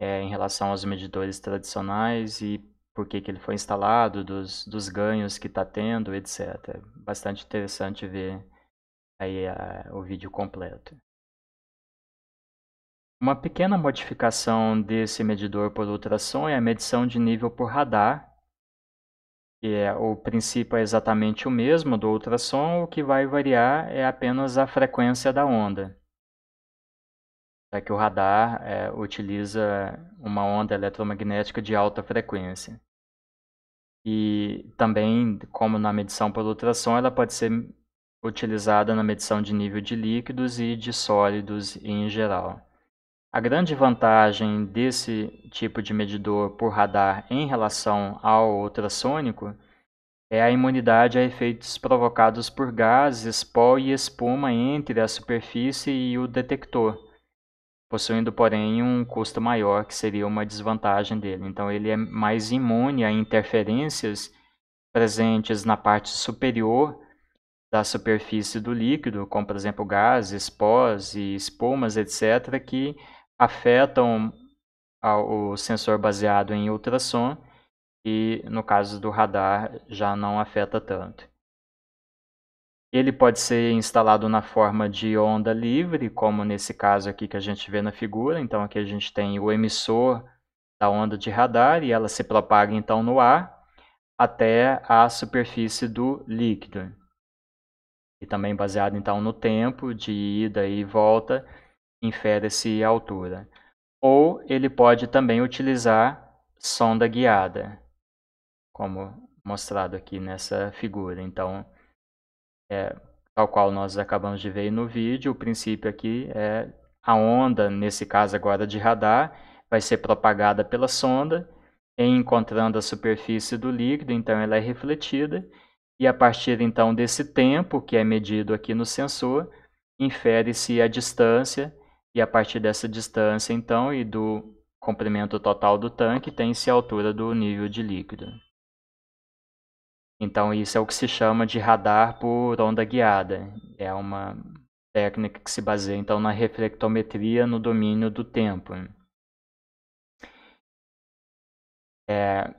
é, em relação aos medidores tradicionais e por que, que ele foi instalado, dos, dos ganhos que está tendo, etc. Bastante interessante ver aí a, o vídeo completo. Uma pequena modificação desse medidor por ultrassom é a medição de nível por radar, que é, o princípio é exatamente o mesmo do ultrassom, o que vai variar é apenas a frequência da onda. Já é que o radar é, utiliza uma onda eletromagnética de alta frequência. E também, como na medição por ultrassom, ela pode ser utilizada na medição de nível de líquidos e de sólidos em geral. A grande vantagem desse tipo de medidor por radar em relação ao ultrassônico é a imunidade a efeitos provocados por gases, pó e espuma entre a superfície e o detector, possuindo, porém, um custo maior, que seria uma desvantagem dele. Então, ele é mais imune a interferências presentes na parte superior da superfície do líquido, como, por exemplo, gases, pós e espumas, etc., que afetam o sensor baseado em ultrassom e no caso do radar já não afeta tanto. Ele pode ser instalado na forma de onda livre, como nesse caso aqui que a gente vê na figura. Então aqui a gente tem o emissor da onda de radar e ela se propaga então no ar até a superfície do líquido. E também baseado então no tempo de ida e volta infere-se a altura. Ou ele pode também utilizar sonda guiada, como mostrado aqui nessa figura. Então, é, tal qual nós acabamos de ver no vídeo, o princípio aqui é a onda, nesse caso agora de radar, vai ser propagada pela sonda, encontrando a superfície do líquido, então ela é refletida, e a partir então desse tempo que é medido aqui no sensor, infere-se a distância e a partir dessa distância, então, e do comprimento total do tanque, tem-se a altura do nível de líquido. Então, isso é o que se chama de radar por onda guiada. É uma técnica que se baseia, então, na reflectometria no domínio do tempo. É,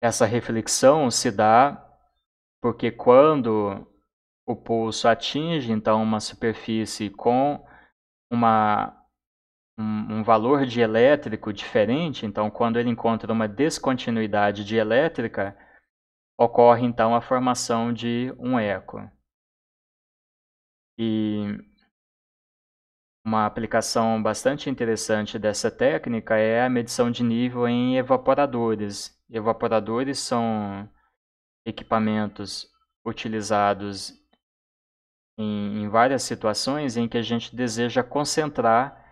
essa reflexão se dá porque quando o pulso atinge, então, uma superfície com uma, um, um valor de elétrico diferente, então quando ele encontra uma descontinuidade de elétrica, ocorre então a formação de um eco. E uma aplicação bastante interessante dessa técnica é a medição de nível em evaporadores. Evaporadores são equipamentos utilizados em, em várias situações em que a gente deseja concentrar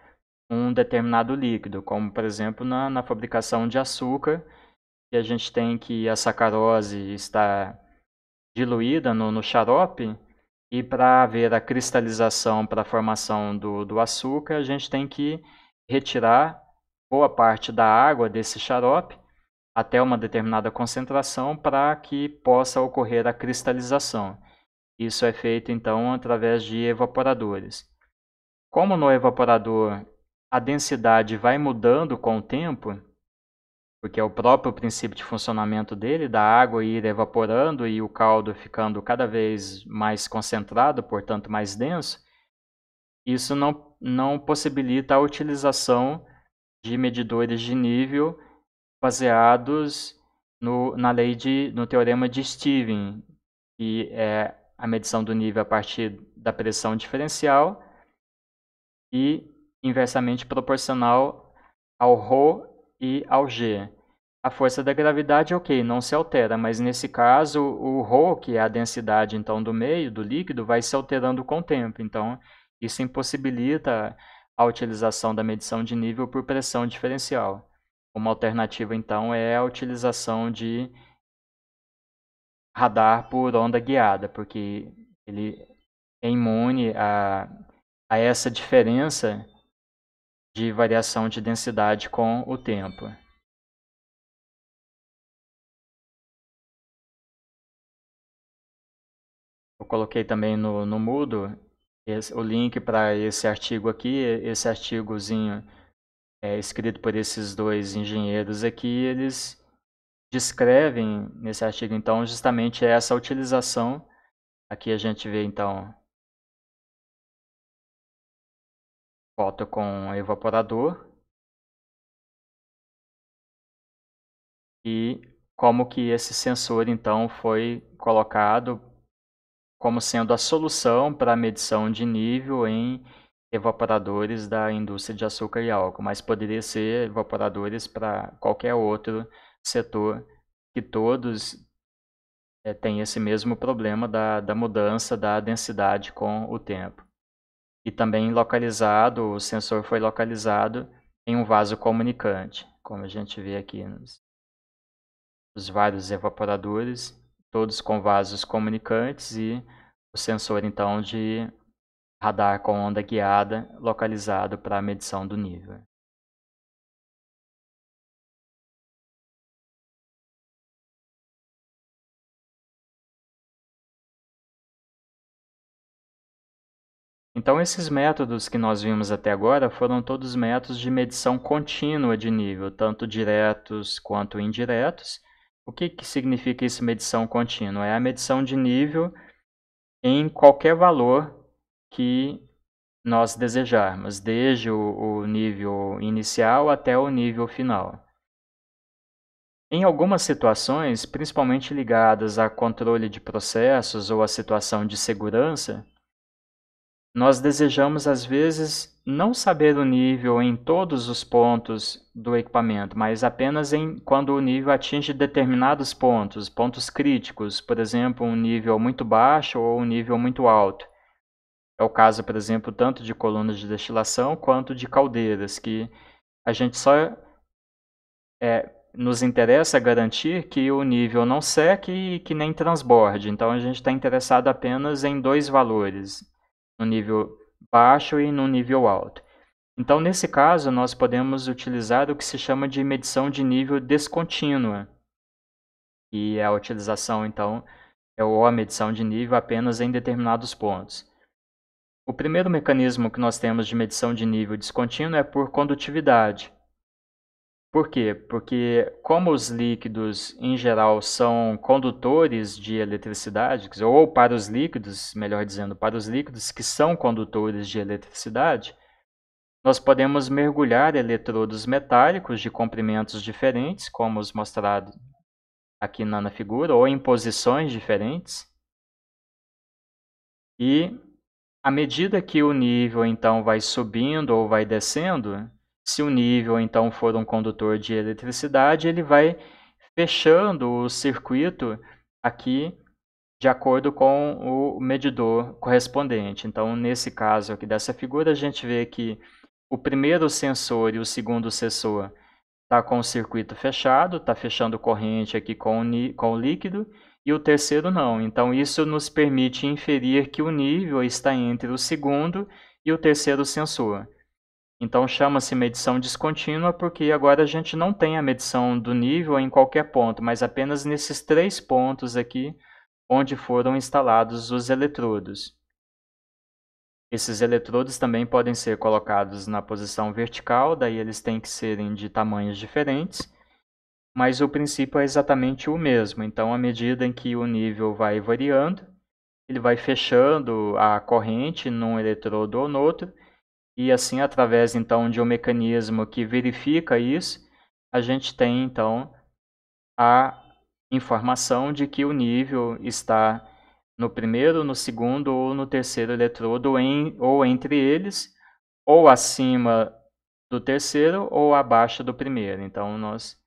um determinado líquido, como por exemplo na, na fabricação de açúcar, que a gente tem que a sacarose está diluída no, no xarope, e para haver a cristalização para a formação do, do açúcar, a gente tem que retirar boa parte da água desse xarope até uma determinada concentração para que possa ocorrer a cristalização. Isso é feito então através de evaporadores. Como no evaporador a densidade vai mudando com o tempo, porque é o próprio princípio de funcionamento dele, da água ir evaporando e o caldo ficando cada vez mais concentrado, portanto mais denso, isso não, não possibilita a utilização de medidores de nível baseados no, na lei de, no teorema de Steven, que é a medição do nível a partir da pressão diferencial e inversamente proporcional ao ρ e ao g. A força da gravidade, ok, não se altera, mas nesse caso o ρ, que é a densidade então do meio, do líquido, vai se alterando com o tempo. Então isso impossibilita a utilização da medição de nível por pressão diferencial. Uma alternativa então é a utilização de radar por onda guiada, porque ele é imune a, a essa
diferença de variação de densidade com o tempo. Eu coloquei também no, no Moodle esse, o link para esse
artigo aqui, esse artigozinho é, escrito por esses dois engenheiros aqui, eles descrevem nesse artigo, então, justamente é essa
utilização. Aqui a gente vê, então, foto com evaporador.
E como que esse sensor, então, foi colocado como sendo a solução para a medição de nível em evaporadores da indústria de açúcar e álcool, mas poderia ser evaporadores para qualquer outro setor, que todos é, têm esse mesmo problema da, da mudança da densidade com o tempo. E também localizado, o sensor foi localizado em um vaso comunicante, como a gente vê aqui nos, nos vários evaporadores, todos com vasos comunicantes e o sensor então de radar com onda guiada
localizado para a medição do nível. Então, esses métodos
que nós vimos até agora foram todos métodos de medição contínua de nível, tanto diretos quanto indiretos. O que, que significa isso, medição contínua? É a medição de nível em qualquer valor que nós desejarmos, desde o, o nível inicial até o nível final. Em algumas situações, principalmente ligadas a controle de processos ou a situação de segurança, nós desejamos, às vezes, não saber o nível em todos os pontos do equipamento, mas apenas em quando o nível atinge determinados pontos, pontos críticos, por exemplo, um nível muito baixo ou um nível muito alto. É o caso, por exemplo, tanto de colunas de destilação quanto de caldeiras, que a gente só é, nos interessa garantir que o nível não seque e que nem transborde. Então a gente está interessado apenas em dois valores: no nível baixo e no nível alto. Então, nesse caso, nós podemos utilizar o que se chama de medição de nível descontínua, e é a utilização, então, é ou a medição de nível apenas em determinados pontos. O primeiro mecanismo que nós temos de medição de nível descontínuo é por condutividade. Por quê? Porque como os líquidos em geral são condutores de eletricidade, ou para os líquidos, melhor dizendo, para os líquidos que são condutores de eletricidade, nós podemos mergulhar eletrodos metálicos de comprimentos diferentes, como os mostrado aqui na figura, ou em posições diferentes. E à medida que o nível então vai subindo ou vai descendo, se o nível então for um condutor de eletricidade, ele vai fechando o circuito aqui de acordo com o medidor correspondente. Então, nesse caso aqui dessa figura, a gente vê que o primeiro sensor e o segundo sensor está com o circuito fechado, está fechando corrente aqui com o, com o líquido, e o terceiro não. Então, isso nos permite inferir que o nível está entre o segundo e o terceiro sensor. Então chama-se medição descontínua porque agora a gente não tem a medição do nível em qualquer ponto, mas apenas nesses três pontos aqui onde foram instalados os eletrodos. Esses eletrodos também podem ser colocados na posição vertical, daí eles têm que serem de tamanhos diferentes, mas o princípio é exatamente o mesmo. Então, à medida em que o nível vai variando, ele vai fechando a corrente num eletrodo ou no outro, e assim, através então de um mecanismo que verifica isso, a gente tem então a informação de que o nível está no primeiro, no segundo ou no terceiro eletrodo em, ou entre eles, ou acima do terceiro ou abaixo do primeiro. Então nós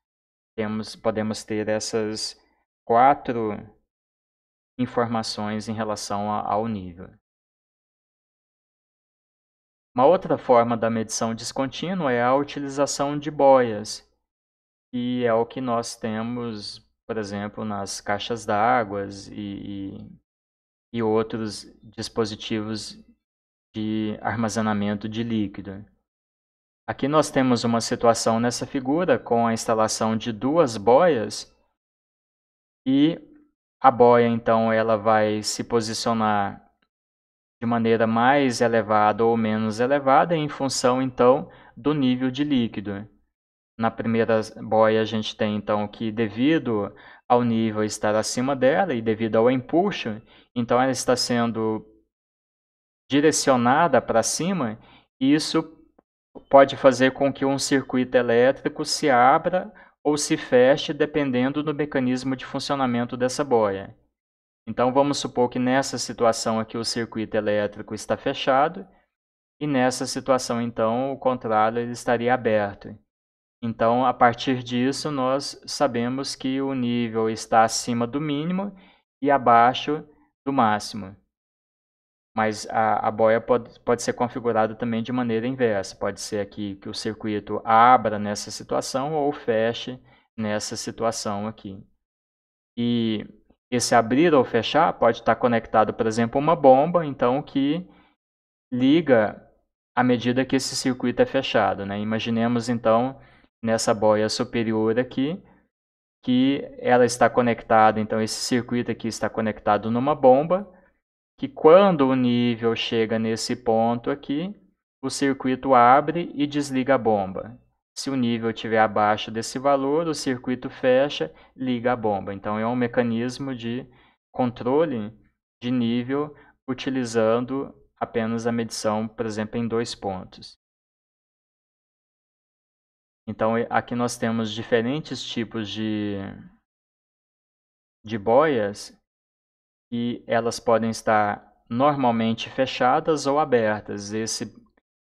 temos, podemos ter essas quatro
informações em relação a, ao nível.
Uma outra forma da medição descontínua é a utilização de boias, que é o que nós temos, por exemplo, nas caixas d'água e, e, e outros dispositivos de armazenamento de líquido. Aqui nós temos uma situação nessa figura com a instalação de duas boias e a boia então ela vai se posicionar de maneira mais elevada ou menos elevada em função então do nível de líquido. Na primeira boia a gente tem então que devido ao nível estar acima dela e devido ao empuxo, então ela está sendo direcionada para cima e isso pode fazer com que um circuito elétrico se abra ou se feche dependendo do mecanismo de funcionamento dessa boia. Então vamos supor que nessa situação aqui o circuito elétrico está fechado e nessa situação então o contrário ele estaria aberto. Então a partir disso nós sabemos que o nível está acima do mínimo e abaixo do máximo. Mas a, a boia pode, pode ser configurada também de maneira inversa. Pode ser aqui que o circuito abra nessa situação ou feche nessa situação aqui. E esse abrir ou fechar pode estar conectado, por exemplo, a uma bomba, então que liga à medida que esse circuito é fechado. Né? Imaginemos então nessa boia superior aqui que ela está conectada, então esse circuito aqui está conectado numa bomba, que quando o nível chega nesse ponto aqui, o circuito abre e desliga a bomba. Se o nível estiver abaixo desse valor, o circuito fecha, liga a bomba. Então é um mecanismo de controle de nível utilizando apenas a medição, por exemplo, em dois
pontos. Então aqui nós temos diferentes tipos de, de boias
e elas podem estar normalmente fechadas ou abertas. Esse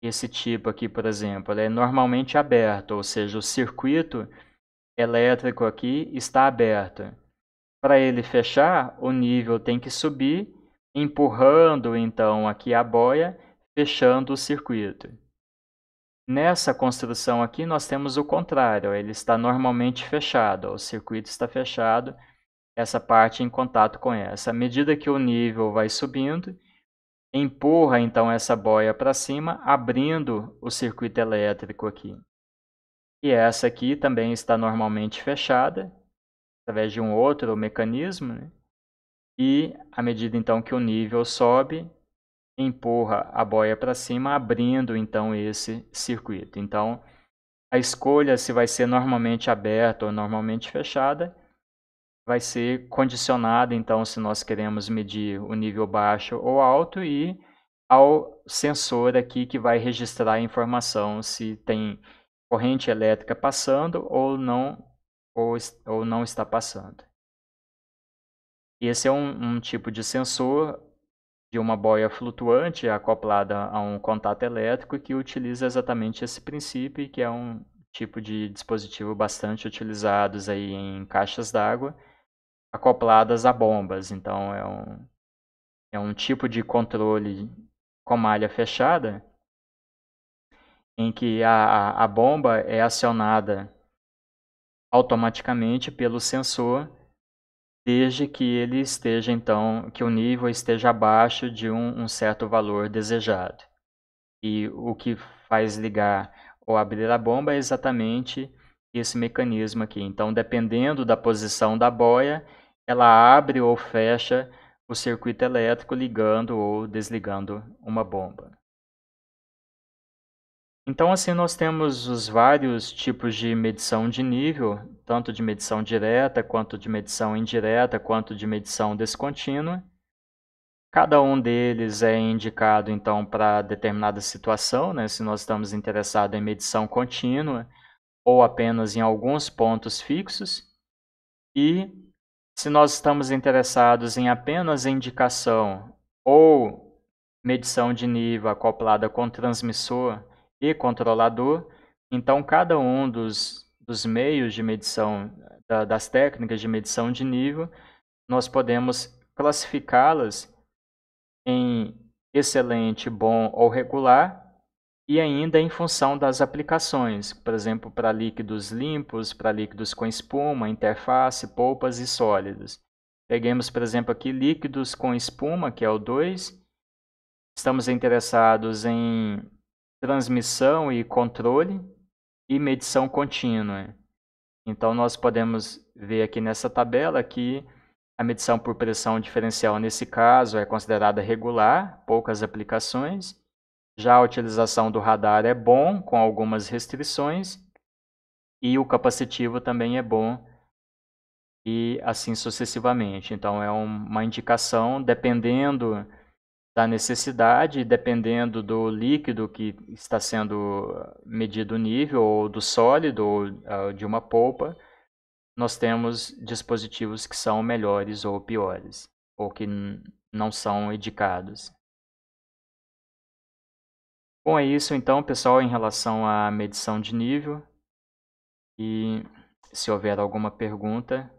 esse tipo aqui, por exemplo, é normalmente aberto, ou seja, o circuito elétrico aqui está aberto. Para ele fechar, o nível tem que subir, empurrando então aqui a boia, fechando o circuito. Nessa construção aqui, nós temos o contrário, ele está normalmente fechado, o circuito está fechado, essa parte em contato com essa. À medida que o nível vai subindo, Empurra então essa boia para cima, abrindo o circuito elétrico aqui. E essa aqui também está normalmente fechada, através de um outro mecanismo. Né? E à medida então que o nível sobe, empurra a boia para cima, abrindo então esse circuito. Então, a escolha se vai ser normalmente aberta ou normalmente fechada vai ser condicionada, então, se nós queremos medir o nível baixo ou alto, e ao sensor aqui que vai registrar a informação se tem corrente elétrica passando ou não, ou, ou não está passando. Esse é um, um tipo de sensor de uma boia flutuante acoplada a um contato elétrico que utiliza exatamente esse princípio, que é um tipo de dispositivo bastante utilizados aí em caixas d'água acopladas a bombas. Então é um, é um tipo de controle com malha fechada em que a, a, a bomba é acionada automaticamente pelo sensor desde que ele esteja então que o nível esteja abaixo de um, um certo valor desejado e o que faz ligar ou abrir a bomba é exatamente esse mecanismo aqui. Então, dependendo da posição da boia, ela abre ou fecha o circuito elétrico ligando ou desligando uma bomba. Então, assim, nós temos os vários tipos de medição de nível, tanto de medição direta, quanto de medição indireta, quanto de medição descontínua. Cada um deles é indicado, então, para determinada situação, né? se nós estamos interessados em medição contínua, ou apenas em alguns pontos fixos. E se nós estamos interessados em apenas indicação ou medição de nível acoplada com transmissor e controlador, então cada um dos, dos meios de medição, da, das técnicas de medição de nível, nós podemos classificá-las em excelente, bom ou regular, e ainda em função das aplicações, por exemplo, para líquidos limpos, para líquidos com espuma, interface, polpas e sólidos. Peguemos, por exemplo, aqui líquidos com espuma, que é o 2. Estamos interessados em transmissão e controle e medição contínua. Então, nós podemos ver aqui nessa tabela que a medição por pressão diferencial, nesse caso, é considerada regular, poucas aplicações já a utilização do radar é bom, com algumas restrições, e o capacitivo também é bom, e assim sucessivamente. Então, é uma indicação, dependendo da necessidade, dependendo do líquido que está sendo medido o nível, ou do sólido, ou ah, de uma polpa, nós temos dispositivos que são melhores ou piores, ou que
não são indicados. Bom, é isso então, pessoal, em relação à medição de nível. E se houver alguma pergunta,